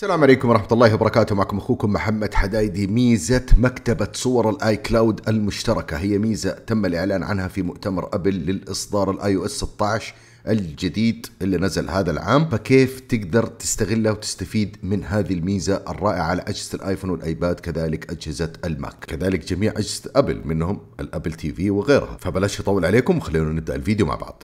السلام عليكم ورحمة الله وبركاته معكم أخوكم محمد حدايدي ميزة مكتبة صور الآي كلاود المشتركة هي ميزة تم الإعلان عنها في مؤتمر أبل للإصدار الآي او اس 16 الجديد اللي نزل هذا العام فكيف تقدر تستغلها وتستفيد من هذه الميزة الرائعة على أجهزة الآيفون والآيباد كذلك أجهزة الماك كذلك جميع أجهزة أبل منهم الأبل تي في وغيرها فبلاش أطول عليكم خلينا نبدأ الفيديو مع بعض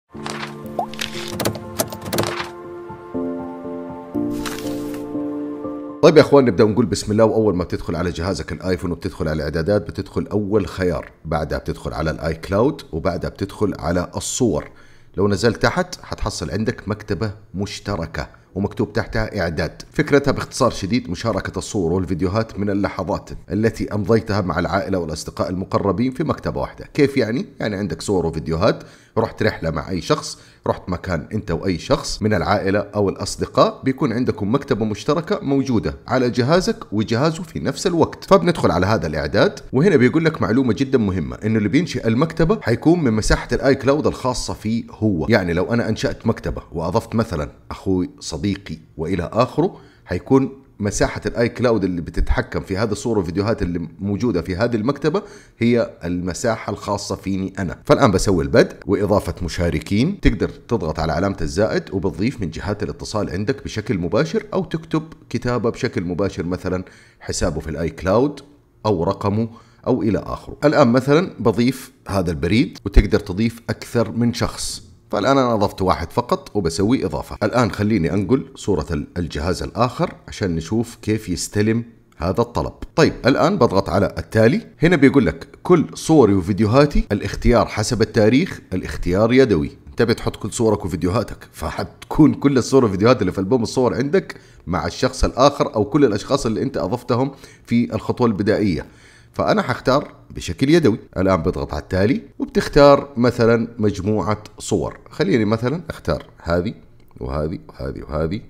طيب يا اخوان نبدا نقول بسم الله واول ما بتدخل على جهازك الايفون وبتدخل على الاعدادات بتدخل اول خيار بعدها بتدخل على الاي كلاود وبعدها بتدخل على الصور لو نزلت تحت حتحصل عندك مكتبه مشتركه ومكتوب تحتها إعداد فكرتها باختصار شديد مشاركة الصور والفيديوهات من اللحظات التي أمضيتها مع العائلة والأصدقاء المقربين في مكتبة واحدة كيف يعني؟ يعني عندك صور وفيديوهات رحت رحله مع اي شخص رحت مكان انت واي شخص من العائله او الاصدقاء بيكون عندكم مكتبه مشتركه موجوده على جهازك وجهازه في نفس الوقت فبندخل على هذا الاعداد وهنا بيقول لك معلومه جدا مهمه انه اللي بينشئ المكتبه حيكون من مساحه الاي كلاود الخاصه فيه هو يعني لو انا انشات مكتبه واضفت مثلا اخوي صديقي والى اخره حيكون مساحه الاي كلاود اللي بتتحكم في هذه الصور والفيديوهات اللي موجوده في هذه المكتبه هي المساحه الخاصه فيني انا فالان بسوي البدء واضافه مشاركين تقدر تضغط على علامه الزائد وبتضيف من جهات الاتصال عندك بشكل مباشر او تكتب كتابه بشكل مباشر مثلا حسابه في الاي كلاود او رقمه او الى اخره الان مثلا بضيف هذا البريد وتقدر تضيف اكثر من شخص فالآن أنا أضفت واحد فقط وبسوي إضافة الآن خليني أنقل صورة الجهاز الآخر عشان نشوف كيف يستلم هذا الطلب طيب الآن بضغط على التالي هنا بيقول لك كل صوري وفيديوهاتي الاختيار حسب التاريخ الاختيار يدوي تبي تحط كل صورك وفيديوهاتك فحتكون كل الصور والفيديوهات اللي في البوم الصور عندك مع الشخص الآخر أو كل الأشخاص اللي أنت أضفتهم في الخطوة البدائية فأنا حختار بشكل يدوي الآن بضغط على التالي وبتختار مثلا مجموعة صور خليني مثلا أختار هذه وهذه وهذه وهذه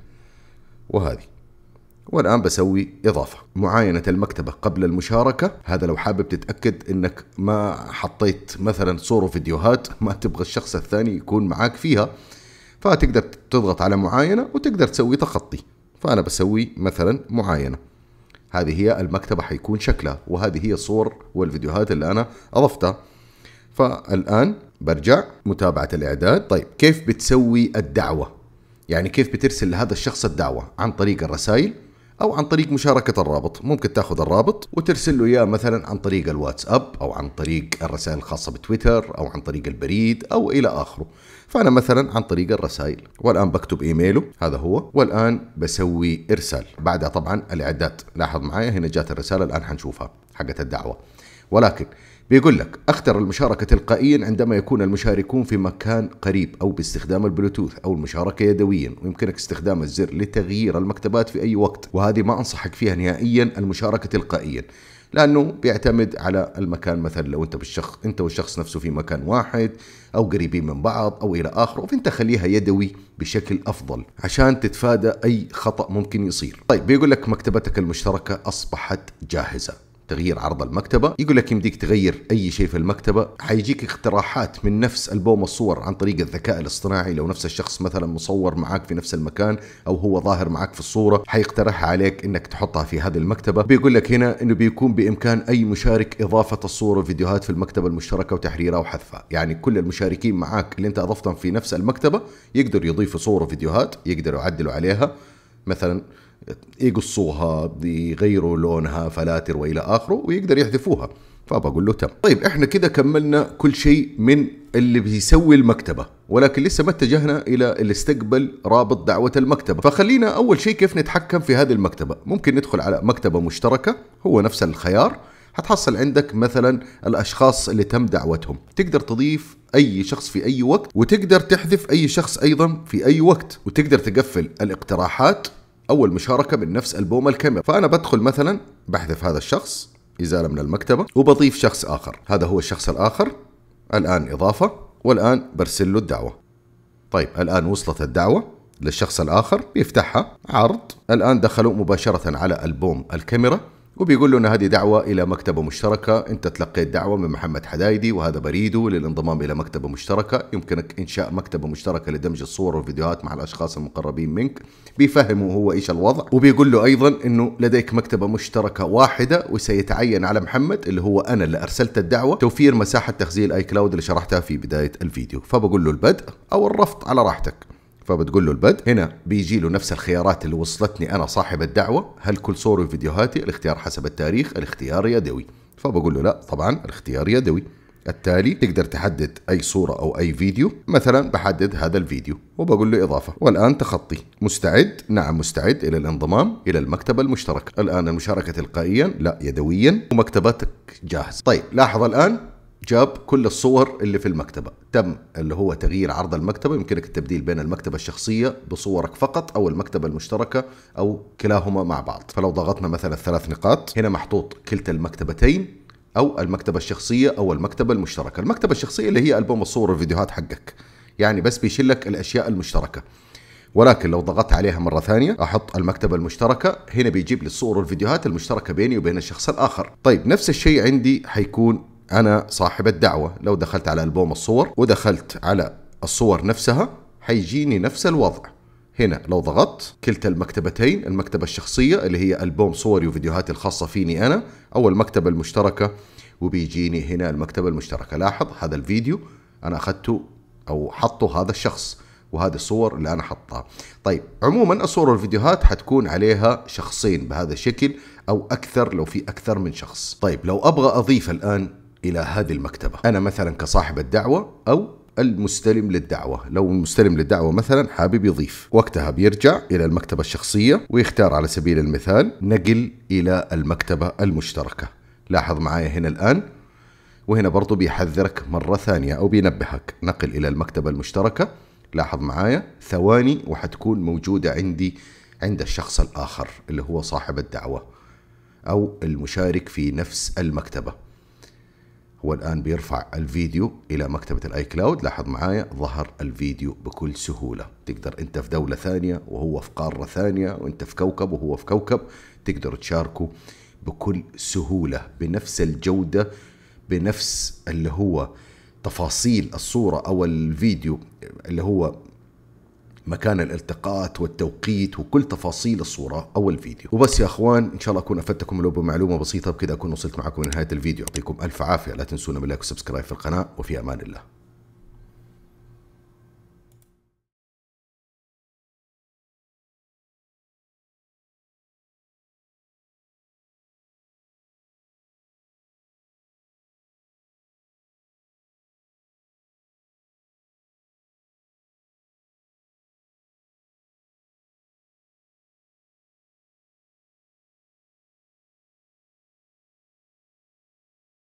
وهذه والآن بسوي إضافة معاينة المكتبة قبل المشاركة هذا لو حابب تتأكد أنك ما حطيت مثلا صور وفيديوهات ما تبغى الشخص الثاني يكون معاك فيها فتقدر تضغط على معاينة وتقدر تسوي تخطي فأنا بسوي مثلا معاينة هذه هي المكتبة حيكون شكلها وهذه هي الصور والفيديوهات اللي أنا أضفتها فالآن برجع متابعة الإعداد طيب كيف بتسوي الدعوة يعني كيف بترسل لهذا الشخص الدعوة عن طريق الرسائل او عن طريق مشاركه الرابط ممكن تاخذ الرابط وترسل له اياه مثلا عن طريق الواتساب او عن طريق الرسائل الخاصه بتويتر او عن طريق البريد او الى اخره فانا مثلا عن طريق الرسائل والان بكتب ايميله هذا هو والان بسوي ارسال بعدها طبعا الاعداد لاحظ معايا هنا جات الرساله الان حنشوفها حقت الدعوه ولكن بيقول لك اختر المشاركة تلقائيا عندما يكون المشاركون في مكان قريب أو باستخدام البلوتوث أو المشاركة يدويا ويمكنك استخدام الزر لتغيير المكتبات في أي وقت وهذه ما أنصحك فيها نهائيا المشاركة تلقائيا لانه بيعتمد على المكان مثلا لو انت بالشخص انت والشخص نفسه في مكان واحد او قريبين من بعض او الى اخره فانت خليها يدوي بشكل افضل عشان تتفادى اي خطا ممكن يصير طيب بيقول لك مكتبتك المشتركه اصبحت جاهزه تغيير عرض المكتبه يقول لك يمديك تغير اي شيء في المكتبه حيجيك اقتراحات من نفس البوم الصور عن طريق الذكاء الاصطناعي لو نفس الشخص مثلا مصور معاك في نفس المكان او هو ظاهر معاك في الصوره حيقترحها عليك انك تحطها في هذه المكتبه بيقول لك هنا انه بيكون بامكان اي مشارك اضافه الصور والفيديوهات في المكتبه المشتركه وتحريرها وحذفها يعني كل المشاركين معاك اللي انت اضفتهم في نفس المكتبه يقدروا يضيفوا صور وفيديوهات يقدروا يعدلوا عليها مثلا يقصوها يغيروا لونها فلاتر والى اخره ويقدر يحذفوها فبقول له تم طيب احنا كده كملنا كل شيء من اللي بيسوي المكتبه ولكن لسه ما اتجهنا الى اللي استقبل رابط دعوه المكتبه فخلينا اول شيء كيف نتحكم في هذه المكتبه ممكن ندخل على مكتبه مشتركه هو نفس الخيار هتحصل عندك مثلا الاشخاص اللي تم دعوتهم تقدر تضيف اي شخص في اي وقت وتقدر تحذف اي شخص ايضا في اي وقت وتقدر تقفل الاقتراحات اول مشاركه من نفس البوم الكاميرا فانا بدخل مثلا بحذف هذا الشخص ازاله من المكتبه وبضيف شخص اخر هذا هو الشخص الاخر الان اضافه والان برسل له الدعوه طيب الان وصلت الدعوه للشخص الاخر بيفتحها عرض الان دخلوا مباشره على البوم الكاميرا وبيقول له ان هذه دعوه الى مكتبه مشتركه انت تلقيت دعوه من محمد حدايدي وهذا بريده للانضمام الى مكتبه مشتركه يمكنك انشاء مكتبه مشتركه لدمج الصور والفيديوهات مع الاشخاص المقربين منك بيفهمه هو ايش الوضع وبيقول له ايضا انه لديك مكتبه مشتركه واحده وسيتعين على محمد اللي هو انا اللي ارسلت الدعوه توفير مساحه تخزين الاي كلاود اللي شرحتها في بدايه الفيديو فبقول له البدء او الرفض على راحتك فبتقول له البدء هنا بيجي له نفس الخيارات اللي وصلتني انا صاحب الدعوه هل كل صور وفيديوهاتي الاختيار حسب التاريخ الاختيار يدوي فبقول له لا طبعا الاختيار يدوي التالي تقدر تحدد أي صورة أو أي فيديو مثلا بحدد هذا الفيديو وبقول له إضافة والآن تخطي مستعد نعم مستعد إلى الانضمام إلى المكتبة المشتركة الآن المشاركة تلقائيا لا يدويا ومكتبتك جاهز طيب لاحظ الآن جاب كل الصور اللي في المكتبة تم اللي هو تغيير عرض المكتبة يمكنك التبديل بين المكتبة الشخصية بصورك فقط أو المكتبة المشتركة أو كلاهما مع بعض فلو ضغطنا مثلا ثلاث نقاط هنا محطوط كلتا المكتبتين أو المكتبة الشخصية أو المكتبة المشتركة المكتبة الشخصية اللي هي ألبوم الصور والفيديوهات حقك يعني بس بيشيل لك الأشياء المشتركة ولكن لو ضغطت عليها مرة ثانية أحط المكتبة المشتركة هنا بيجيب لي الصور والفيديوهات المشتركة بيني وبين الشخص الآخر طيب نفس الشيء عندي حيكون انا صاحب الدعوه لو دخلت على البوم الصور ودخلت على الصور نفسها حيجيني نفس الوضع هنا لو ضغطت كلتا المكتبتين المكتبة الشخصية اللي هي ألبوم صوري وفيديوهاتي الخاصة فيني أنا أو المكتبة المشتركة وبيجيني هنا المكتبة المشتركة لاحظ هذا الفيديو أنا أخذته أو حطه هذا الشخص وهذه الصور اللي أنا حطها طيب عموما الصور والفيديوهات حتكون عليها شخصين بهذا الشكل أو أكثر لو في أكثر من شخص طيب لو أبغى أضيف الآن الى هذه المكتبه انا مثلا كصاحب الدعوه او المستلم للدعوة لو المستلم للدعوة مثلا حابب يضيف وقتها بيرجع إلى المكتبة الشخصية ويختار على سبيل المثال نقل إلى المكتبة المشتركة لاحظ معايا هنا الآن وهنا برضو بيحذرك مرة ثانية أو بينبهك نقل إلى المكتبة المشتركة لاحظ معايا ثواني وحتكون موجودة عندي عند الشخص الآخر اللي هو صاحب الدعوة أو المشارك في نفس المكتبة هو الآن بيرفع الفيديو إلى مكتبة الآي كلاود لاحظ معايا ظهر الفيديو بكل سهولة تقدر أنت في دولة ثانية وهو في قارة ثانية وأنت في كوكب وهو في كوكب تقدر تشاركه بكل سهولة بنفس الجودة بنفس اللي هو تفاصيل الصورة أو الفيديو اللي هو مكان الالتقاط والتوقيت وكل تفاصيل الصورة أو الفيديو وبس يا أخوان إن شاء الله أكون أفدتكم لو بمعلومة بسيطة بكذا أكون وصلت معكم لنهاية الفيديو يعطيكم ألف عافية لا تنسونا باللايك والسبسكرايب في القناة وفي أمان الله